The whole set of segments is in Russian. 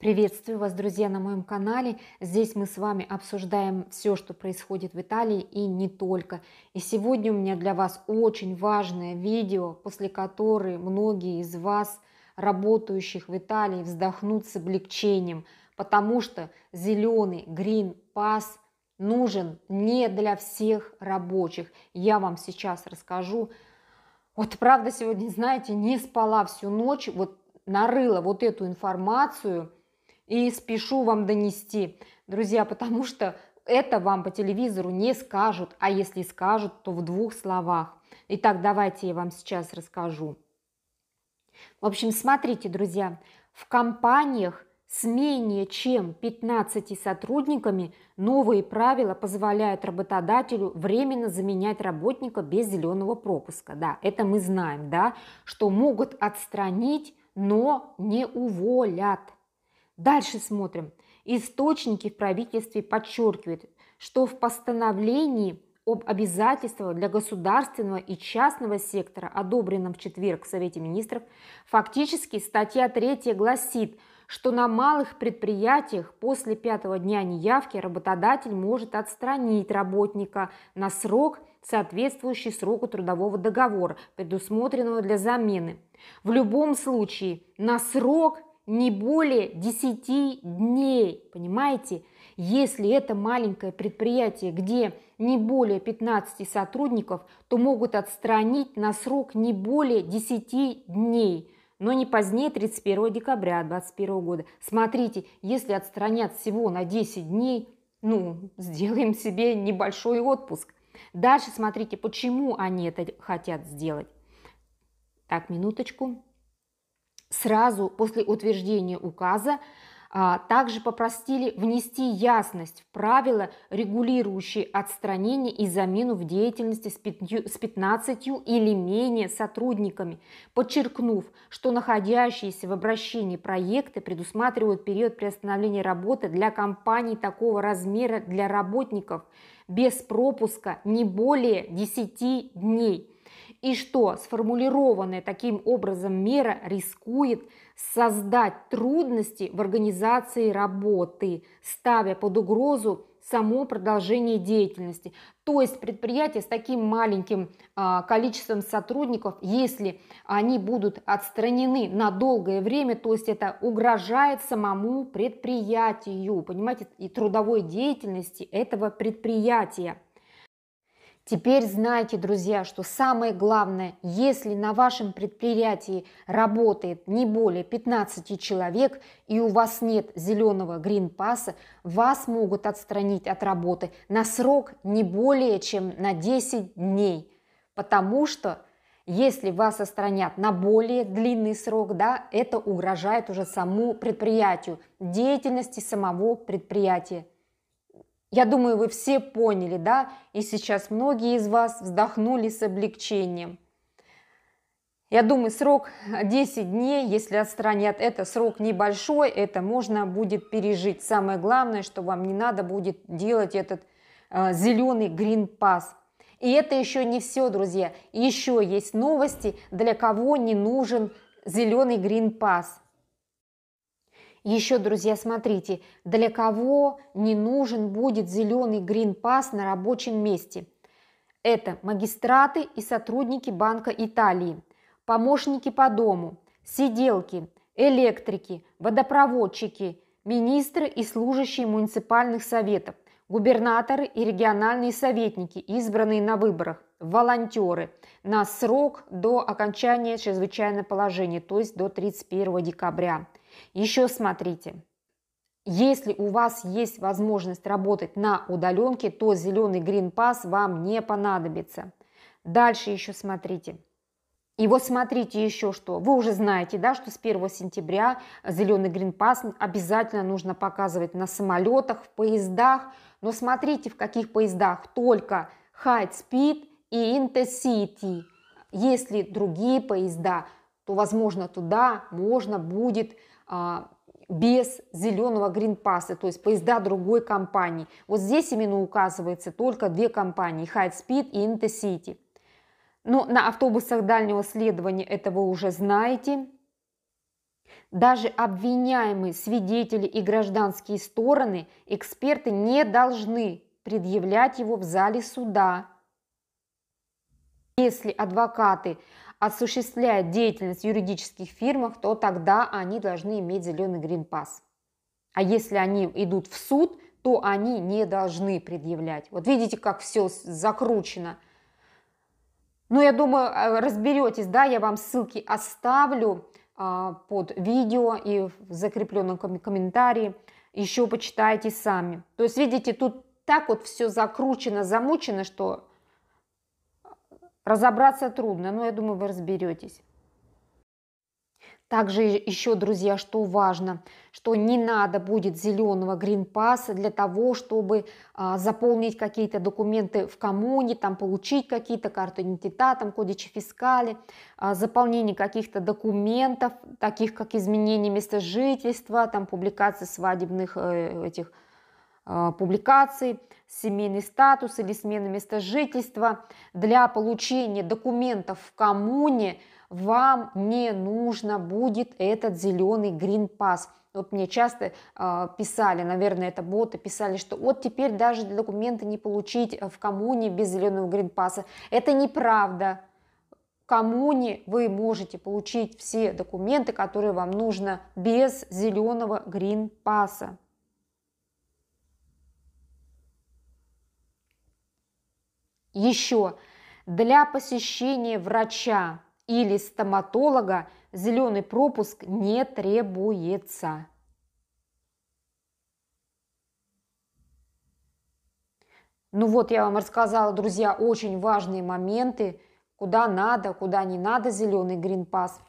Приветствую вас, друзья, на моем канале. Здесь мы с вами обсуждаем все, что происходит в Италии и не только. И сегодня у меня для вас очень важное видео, после которого многие из вас, работающих в Италии, вздохнут с облегчением, потому что зеленый Green Pass нужен не для всех рабочих. Я вам сейчас расскажу. Вот правда сегодня, знаете, не спала всю ночь, вот нарыла вот эту информацию – и спешу вам донести, друзья, потому что это вам по телевизору не скажут, а если скажут, то в двух словах. Итак, давайте я вам сейчас расскажу. В общем, смотрите, друзья, в компаниях с менее чем 15 сотрудниками новые правила позволяют работодателю временно заменять работника без зеленого пропуска. Да, это мы знаем, да, что могут отстранить, но не уволят. Дальше смотрим. Источники в правительстве подчеркивают, что в постановлении об обязательствах для государственного и частного сектора, одобренном в четверг в Совете министров, фактически статья 3 гласит, что на малых предприятиях после пятого дня неявки работодатель может отстранить работника на срок, соответствующий сроку трудового договора, предусмотренного для замены. В любом случае, на срок не более 10 дней, понимаете? Если это маленькое предприятие, где не более 15 сотрудников, то могут отстранить на срок не более 10 дней, но не позднее 31 декабря 2021 года. Смотрите, если отстранят всего на 10 дней, ну, сделаем себе небольшой отпуск. Дальше смотрите, почему они это хотят сделать. Так, минуточку сразу после утверждения указа а, также попросили внести ясность в правила, регулирующие отстранение и замену в деятельности с 15 или менее сотрудниками, подчеркнув, что находящиеся в обращении проекты предусматривают период приостановления работы для компаний такого размера для работников без пропуска не более 10 дней – и что сформулированная таким образом мера рискует создать трудности в организации работы, ставя под угрозу само продолжение деятельности. То есть предприятие с таким маленьким а, количеством сотрудников, если они будут отстранены на долгое время, то есть это угрожает самому предприятию, понимаете, и трудовой деятельности этого предприятия. Теперь знайте, друзья, что самое главное, если на вашем предприятии работает не более 15 человек и у вас нет зеленого гринпасса, вас могут отстранить от работы на срок не более чем на 10 дней, потому что если вас отстранят на более длинный срок, да, это угрожает уже саму предприятию, деятельности самого предприятия. Я думаю, вы все поняли, да, и сейчас многие из вас вздохнули с облегчением. Я думаю, срок 10 дней, если отстранят это, срок небольшой, это можно будет пережить. Самое главное, что вам не надо будет делать этот э, зеленый Green Pass. И это еще не все, друзья. Еще есть новости, для кого не нужен зеленый Green Pass. Еще, друзья, смотрите, для кого не нужен будет зеленый Green Pass на рабочем месте? Это магистраты и сотрудники Банка Италии, помощники по дому, сиделки, электрики, водопроводчики, министры и служащие муниципальных советов, губернаторы и региональные советники, избранные на выборах, волонтеры на срок до окончания чрезвычайного положения, то есть до 31 декабря. Еще смотрите, если у вас есть возможность работать на удаленке, то зеленый Green Pass вам не понадобится. Дальше еще смотрите. И вот смотрите еще что. Вы уже знаете, да, что с 1 сентября зеленый Green Pass обязательно нужно показывать на самолетах, в поездах. Но смотрите, в каких поездах. Только High Speed и Intercity. Если другие поезда, то, возможно, туда можно будет а, без зеленого Green Pass, то есть поезда другой компании. Вот здесь именно указывается только две компании, High Speed и Intercity. Но на автобусах дальнего следования этого уже знаете. Даже обвиняемые, свидетели и гражданские стороны, эксперты не должны предъявлять его в зале суда. Если адвокаты осуществляет деятельность в юридических фирмах, то тогда они должны иметь зеленый грин-пас. А если они идут в суд, то они не должны предъявлять. Вот видите, как все закручено. Ну, я думаю, э, разберетесь, да, я вам ссылки оставлю а, под видео и в закрепленном ком- комментарии. Еще почитайте сами. То есть, видите, тут так вот все закручено, замучено, что Разобраться трудно, но я думаю, вы разберетесь. Также еще, друзья, что важно, что не надо будет зеленого Green Pass для того, чтобы а, заполнить какие-то документы в коммуне, там получить какие-то карты идентита, там кодичи фискали, а, заполнение каких-то документов, таких как изменение места жительства, там публикация свадебных э, этих а, публикаций, семейный статус или смена места жительства. Для получения документов в коммуне вам не нужно будет этот зеленый Green Pass. Вот мне часто а, писали, наверное, это боты, писали, что вот теперь даже документы не получить э, в коммуне без зеленого green гринпасса. Это неправда. В коммуне вы можете получить все документы, которые вам нужно без зеленого гринпасса. Еще для посещения врача или стоматолога зеленый пропуск не требуется. Ну вот я вам рассказала, друзья, очень важные моменты, куда надо, куда не надо зеленый гринпас.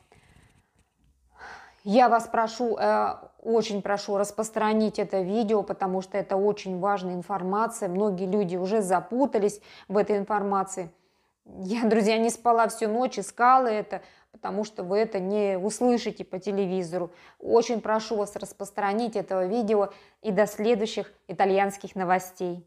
Я вас прошу э, очень прошу распространить это видео, потому что это очень важная информация. Многие люди уже запутались в этой информации. Я, друзья, не спала всю ночь, искала это, потому что вы это не услышите по телевизору. Очень прошу вас распространить этого видео и до следующих итальянских новостей.